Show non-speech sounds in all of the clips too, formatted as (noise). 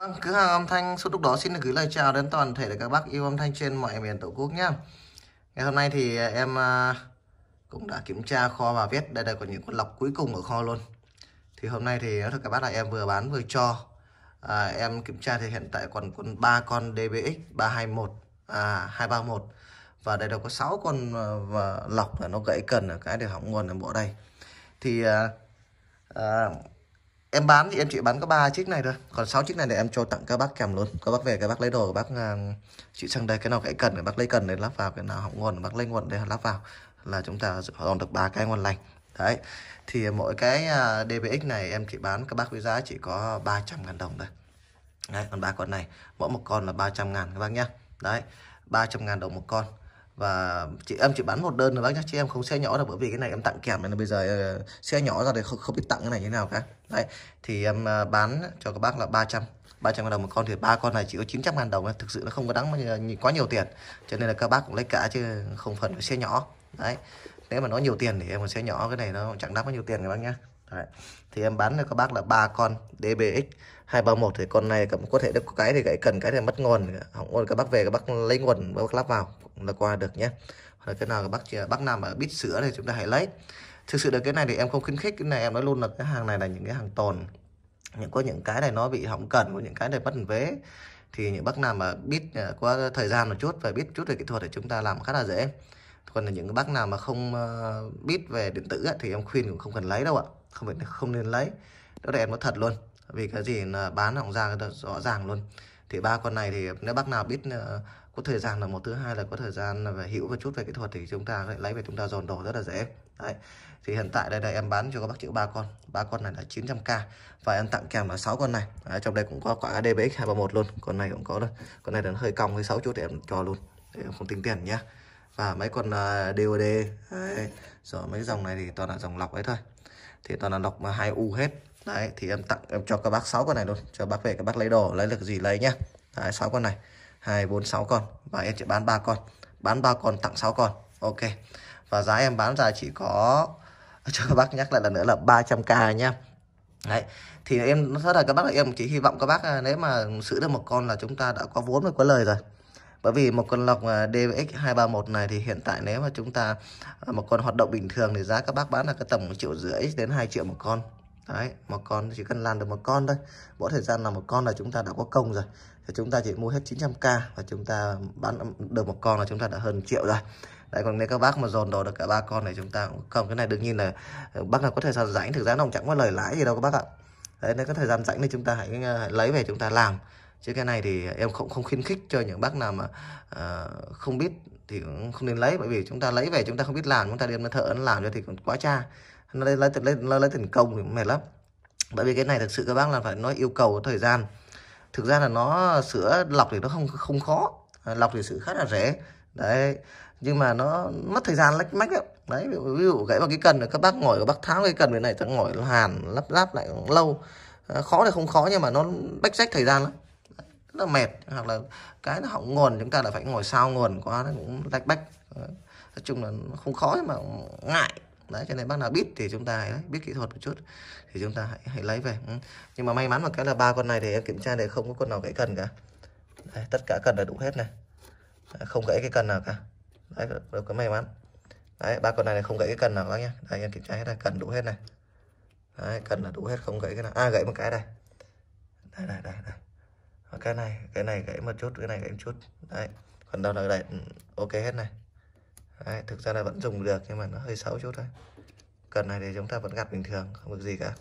Vâng, cửa hàng âm thanh suốt lúc đó xin được gửi lời chào đến toàn thể các bác yêu âm thanh trên mọi miền tổ quốc nhé. Ngày hôm nay thì em à, cũng đã kiểm tra kho và viết đây đây có những con lọc cuối cùng ở kho luôn. Thì hôm nay thì nói các bác là em vừa bán vừa cho. À, em kiểm tra thì hiện tại còn còn ba con DBX 321 à 231 và đây đâu có 6 con à, và lọc là nó gãy cần ở cái để hỏng nguồn em bỏ đây. Thì à, à em bán thì em chỉ bán có ba chiếc này thôi còn sáu chiếc này để em cho tặng các bác kèm luôn các bác về các bác lấy đồ các bác uh, chị sang đây cái nào cái cần để bác lấy cần để lắp vào cái nào hỏng nguồn bác lấy nguồn để lắp vào là chúng ta còn được ba cái nguồn lành đấy thì mỗi cái uh, à, DBX này em chỉ bán các bác với giá chỉ có 300 ngàn đồng thôi đấy còn ba con này mỗi một con là 300 ngàn các bác nhá đấy 300 ngàn đồng một con và chị em chỉ bán một đơn là bác nhá chị em không xe nhỏ là bởi vì cái này em tặng kèm nên là bây giờ ờ, xe nhỏ ra thì không, không biết tặng cái này như thế nào cả đấy thì em ờ, bán cho các bác là 300 300 đồng một con thì ba con này chỉ có 900 ngàn đồng thực sự nó không có đáng quá nhiều tiền cho nên là các bác cũng lấy cả chứ không phần xe nhỏ đấy nếu mà nó nhiều tiền thì em còn xe nhỏ cái này nó chẳng đáng bao nhiêu tiền các bác nhá Đấy. Thì em bán cho các bác là ba con DBX 231 thì con này cũng có thể được cái thì gãy cần cái thì mất nguồn hỏng nguồn các bác về các bác lấy nguồn các bác lắp vào là qua được nhé hoặc là cái nào bác bác nằm ở bít sữa thì chúng ta hãy lấy thực sự là cái này thì em không khuyến khích cái này em nói luôn là cái hàng này là những cái hàng tồn những có những cái này nó bị hỏng cần có những cái này bất vế thì những bác nào mà biết qua thời gian một chút và biết chút về kỹ thuật thì chúng ta làm khá là dễ còn là những bác nào mà không à, biết về điện tử thì em khuyên cũng không cần lấy đâu ạ không phải không nên lấy đó là em nói thật luôn vì cái gì là bán hỏng ra rõ ràng luôn thì ba con này thì nếu bác nào biết à, có thời gian là một thứ hai là có thời gian là về hiểu một chút về kỹ thuật thì chúng ta lại lấy về chúng ta dồn đồ rất là dễ đấy thì hiện tại đây là em bán cho các bác chữ ba con ba con này là 900k và em tặng kèm là sáu con này đấy, trong đây cũng có quả DBX 231 luôn con này cũng có đây con này nó hơi cong hơi sáu chút thì em cho luôn để em không tính tiền nhé và mấy con uh, à, DOD đấy. rồi mấy dòng này thì toàn là dòng lọc ấy thôi thì toàn là lọc mà hai u hết đấy thì em tặng em cho các bác sáu con này luôn cho bác về các bác lấy đồ lấy được gì lấy nhá Sáu con này 2 4 6 con và em sẽ bán ba con bán ba con tặng 6 con ok và giá em bán ra chỉ có (laughs) cho các bác nhắc lại lần nữa là 300k nhá Đấy. thì em rất là các bác là em chỉ hy vọng các bác à, nếu mà giữ được một con là chúng ta đã có vốn và có lời rồi bởi vì một con lọc à, DX231 này thì hiện tại nếu mà chúng ta à, một con hoạt động bình thường thì giá các bác bán là cái tầm 1 triệu rưỡi đến 2 triệu một con đấy một con chỉ cần làm được một con thôi bỏ thời gian làm một con là chúng ta đã có công rồi thì chúng ta chỉ mua hết 900k và chúng ta bán được một con là chúng ta đã hơn triệu rồi đấy còn nếu các bác mà dồn đồ được cả ba con này chúng ta cũng không cái này đương nhiên là bác nào có thời gian rảnh thực ra nó chẳng có lời lãi gì đâu các bác ạ đấy nếu có thời gian rảnh thì chúng ta hãy, lấy về chúng ta làm chứ cái này thì em không không khuyến khích cho những bác nào mà uh, không biết thì cũng không nên lấy bởi vì chúng ta lấy về chúng ta không biết làm chúng ta đem thợ làm cho thì còn quá cha nó lấy lấy lấy, lấy, lấy tiền công thì mệt lắm bởi vì cái này thực sự các bác là phải nói yêu cầu thời gian thực ra là nó sữa lọc thì nó không không khó à, lọc thì sự khá là rẻ đấy nhưng mà nó mất thời gian lách mách ấy. đấy ví dụ, ví dụ gãy vào cái cần các bác ngồi các bác tháo cái cần bên này thằng ngồi hàn lắp ráp lại lâu à, khó thì không khó nhưng mà nó bách rách thời gian lắm rất là mệt hoặc là cái nó hỏng nguồn chúng ta là phải ngồi sao nguồn quá nó cũng lách bách nói chung là không khó nhưng mà ngại đấy cho nên bác nào biết thì chúng ta đấy, biết kỹ thuật một chút thì chúng ta hãy hãy lấy về ừ. nhưng mà may mắn một cái là ba con này thì em kiểm tra để không có con nào gãy cần cả đấy, tất cả cần là đủ hết này đấy, không gãy cái cần nào cả đấy được cái may mắn đấy ba con này là không gãy cái cần nào các nhá đây em kiểm tra hết này cần đủ hết này đấy cần là đủ hết không gãy cái nào à gãy một cái đây đây đây đây, đây. cái này cái này gãy một chút cái này gãy một chút đấy còn đâu là đây ừ, ok hết này Đấy, thực ra là vẫn dùng được nhưng mà nó hơi xấu chút thôi cần này thì chúng ta vẫn gặt bình thường không được gì cả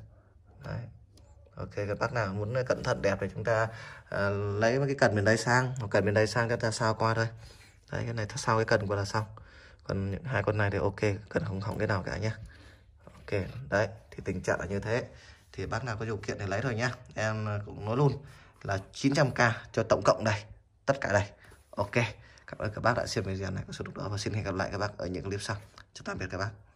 Đấy. ok các bác nào muốn cẩn thận đẹp thì chúng ta uh, lấy cái cần bên đây sang hoặc cần bên đây sang chúng ta sao qua thôi đấy cái này sau cái cần của là xong còn những hai con này thì ok cần không hỏng cái nào cả nhá ok đấy thì tình trạng là như thế thì bác nào có điều kiện thì lấy thôi nhá em cũng nói luôn là 900k cho tổng cộng đây tất cả đây ok cảm ơn các bác đã xem video này có số lúc đó và xin hẹn gặp lại các bác ở những clip sau chào tạm biệt các bác